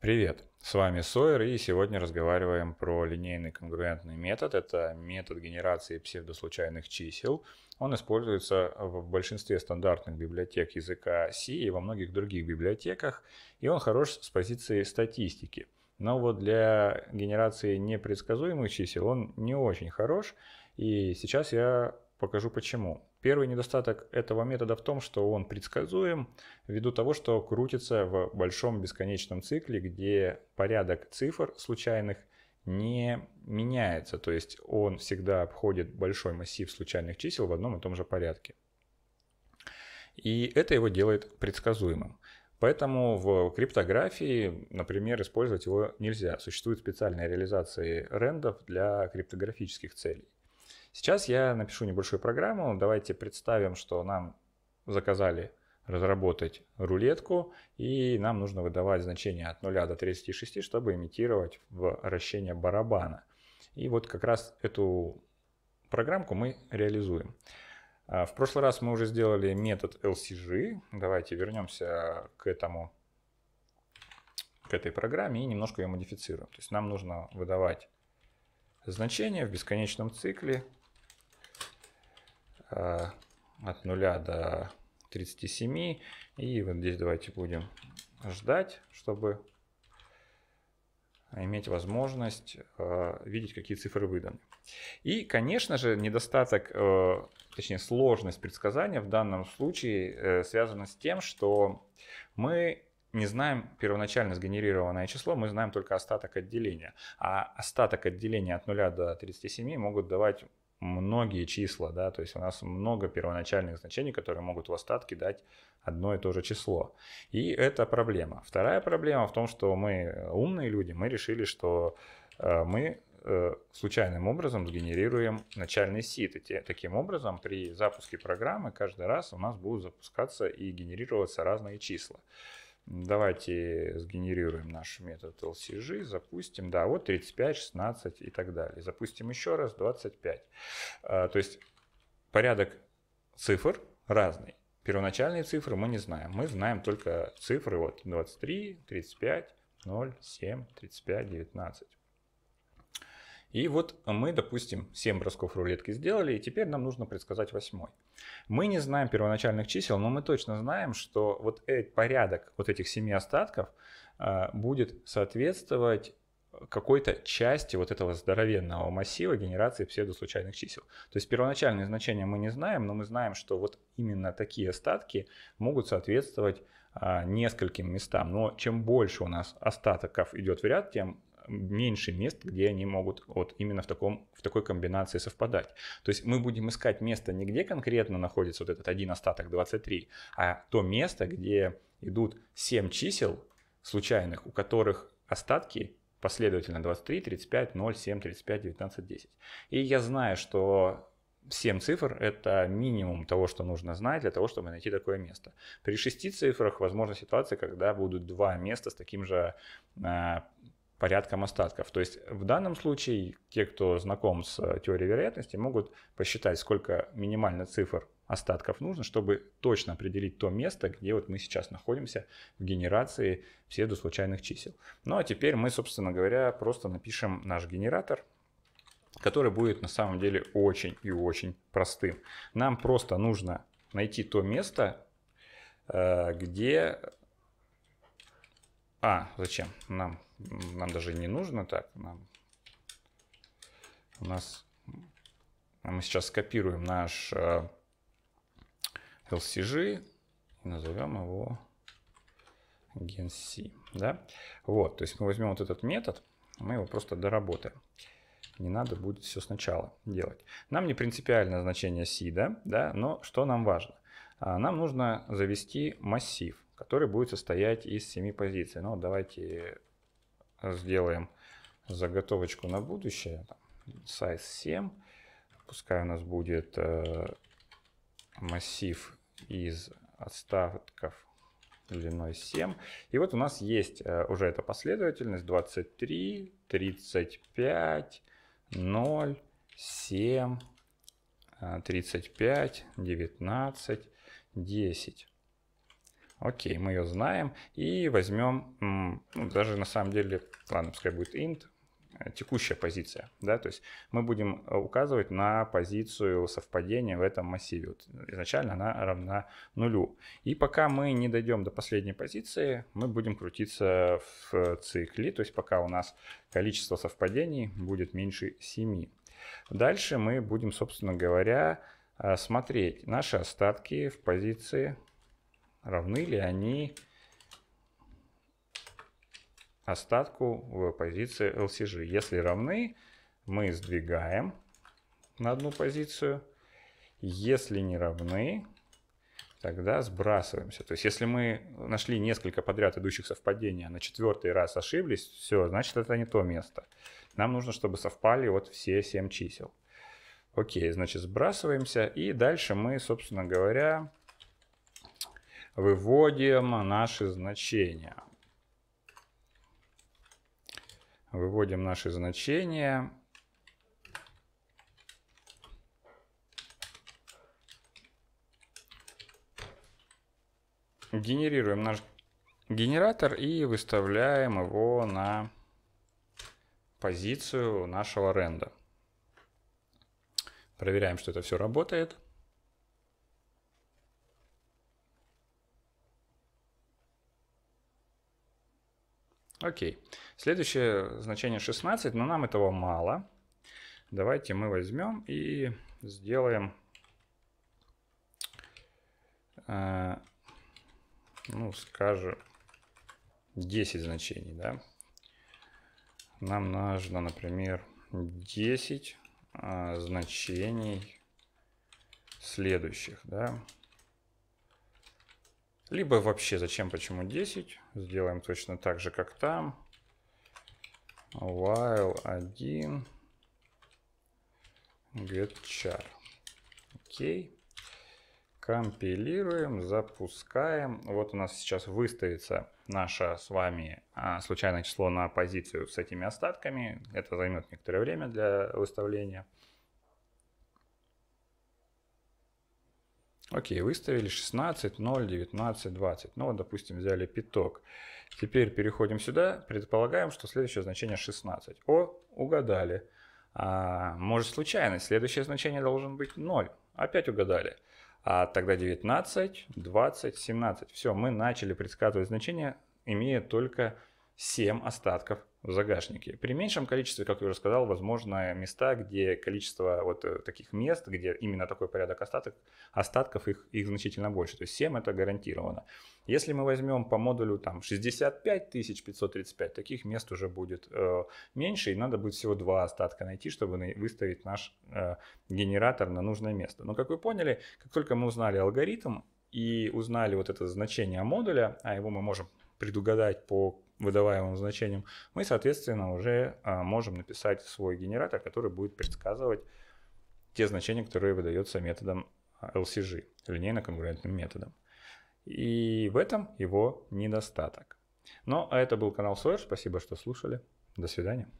Привет, с вами Сойер, и сегодня разговариваем про линейный конгруентный метод. Это метод генерации псевдослучайных чисел. Он используется в большинстве стандартных библиотек языка C и во многих других библиотеках, и он хорош с позиции статистики. Но вот для генерации непредсказуемых чисел он не очень хорош, и сейчас я покажу почему. Первый недостаток этого метода в том, что он предсказуем ввиду того, что крутится в большом бесконечном цикле, где порядок цифр случайных не меняется, то есть он всегда обходит большой массив случайных чисел в одном и том же порядке. И это его делает предсказуемым. Поэтому в криптографии, например, использовать его нельзя. Существуют специальные реализации рендов для криптографических целей. Сейчас я напишу небольшую программу. Давайте представим, что нам заказали разработать рулетку, и нам нужно выдавать значение от 0 до 36, чтобы имитировать вращение барабана. И вот как раз эту программку мы реализуем. А, в прошлый раз мы уже сделали метод LCG. Давайте вернемся к этому к этой программе и немножко ее модифицируем. То есть нам нужно выдавать значение в бесконечном цикле Э, от 0 до 37. И вот здесь давайте будем ждать, чтобы иметь возможность э, видеть, какие цифры выданы. И, конечно же, недостаток, э, точнее сложность предсказания в данном случае э, связана с тем, что мы не знаем первоначально сгенерированное число, мы знаем только остаток отделения. А остаток отделения от 0 до 37 могут давать многие числа, да, то есть у нас много первоначальных значений, которые могут в остатке дать одно и то же число. И это проблема. Вторая проблема в том, что мы э, умные люди, мы решили, что э, мы э, случайным образом сгенерируем начальный сит. И таким образом, при запуске программы каждый раз у нас будут запускаться и генерироваться разные числа. Давайте сгенерируем наш метод LCG, запустим, да, вот 35, 16 и так далее. Запустим еще раз 25. А, то есть порядок цифр разный. Первоначальные цифры мы не знаем. Мы знаем только цифры вот 23, 35, 0, 7, 35, 19. И вот мы, допустим, 7 бросков рулетки сделали, и теперь нам нужно предсказать восьмой. Мы не знаем первоначальных чисел, но мы точно знаем, что вот этот порядок вот этих 7 остатков э, будет соответствовать какой-то части вот этого здоровенного массива генерации псевдослучайных чисел. То есть первоначальные значения мы не знаем, но мы знаем, что вот именно такие остатки могут соответствовать а, нескольким местам. Но чем больше у нас остатков идет в ряд, тем меньше мест, где они могут вот именно в, таком, в такой комбинации совпадать. То есть мы будем искать место не где конкретно находится вот этот один остаток 23, а то место, где идут 7 чисел случайных, у которых остатки последовательно 23, 35, 0, 7, 35, 19, 10. И я знаю, что 7 цифр – это минимум того, что нужно знать для того, чтобы найти такое место. При 6 цифрах возможна ситуация, когда будут два места с таким же а, порядком остатков. То есть в данном случае те, кто знаком с э, теорией вероятности, могут посчитать, сколько минимально цифр остатков нужно, чтобы точно определить то место, где вот мы сейчас находимся в генерации случайных чисел. Ну а теперь мы, собственно говоря, просто напишем наш генератор, который будет на самом деле очень и очень простым. Нам просто нужно найти то место, э, где а, зачем? Нам, нам даже не нужно так. Нам, у нас мы сейчас скопируем наш LCG э, и назовем его genc. Да? Вот, то есть мы возьмем вот этот метод, мы его просто доработаем. Не надо будет все сначала делать. Нам не принципиально значение C, да, да, но что нам важно? А, нам нужно завести массив который будет состоять из 7 позиций. Но ну, давайте э, сделаем заготовочку на будущее. Size 7. Пускай у нас будет э, массив из отставков длиной 7. И вот у нас есть э, уже эта последовательность 23, 35, 0, 7, 35, 19, 10. Окей, мы ее знаем. И возьмем, ну, даже на самом деле, ладно, пускай будет int, э, текущая позиция, да, то есть мы будем э, указывать на позицию совпадения в этом массиве. Вот изначально она равна нулю. И пока мы не дойдем до последней позиции, мы будем крутиться в цикле, то есть пока у нас количество совпадений будет меньше 7. Дальше мы будем, собственно говоря, э, смотреть наши остатки в позиции равны ли они остатку в позиции LCG. Если равны, мы сдвигаем на одну позицию. Если не равны, тогда сбрасываемся. То есть если мы нашли несколько подряд идущих совпадений, а на четвертый раз ошиблись, все, значит это не то место. Нам нужно, чтобы совпали вот все 7 чисел. Окей, значит сбрасываемся и дальше мы, собственно говоря, выводим наши значения. Выводим наши значения. Генерируем наш генератор и выставляем его на позицию нашего ренда. Проверяем, что это все работает. Окей. Следующее значение 16, но нам этого мало. Давайте мы возьмем и сделаем э, ну, скажем, 10 значений, да. Нам нужно, например, 10 а, значений следующих, да. Либо вообще зачем, почему 10. Сделаем точно так же, как там. While 1 char Окей. Компилируем, запускаем. Вот у нас сейчас выставится наше с вами а, случайное число на позицию с этими остатками. Это займет некоторое время для выставления. Окей, выставили 16, 0, 19, 20. Ну вот, допустим, взяли пяток. Теперь переходим сюда, предполагаем, что следующее значение 16. О, угадали. А, может случайность, следующее значение должен быть 0. Опять угадали. А тогда 19, 20, 17. Все, мы начали предсказывать значения, имея только 7 остатков в загашнике. При меньшем количестве, как я уже сказал, возможно места, где количество вот э, таких мест, где именно такой порядок остаток, остатков, их, их значительно больше. То есть 7 это гарантировано. Если мы возьмем по модулю там 65 535, таких мест уже будет э, меньше, и надо будет всего два остатка найти, чтобы выставить наш э, генератор на нужное место. Но как вы поняли, как только мы узнали алгоритм и узнали вот это значение модуля, а его мы можем предугадать по выдаваемым значением, мы, соответственно, уже а, можем написать свой генератор, который будет предсказывать те значения, которые выдаются методом LCG, а, линейно-конгруентным методом. И в этом его недостаток. Но это был канал Sawyer. Спасибо, что слушали. До свидания.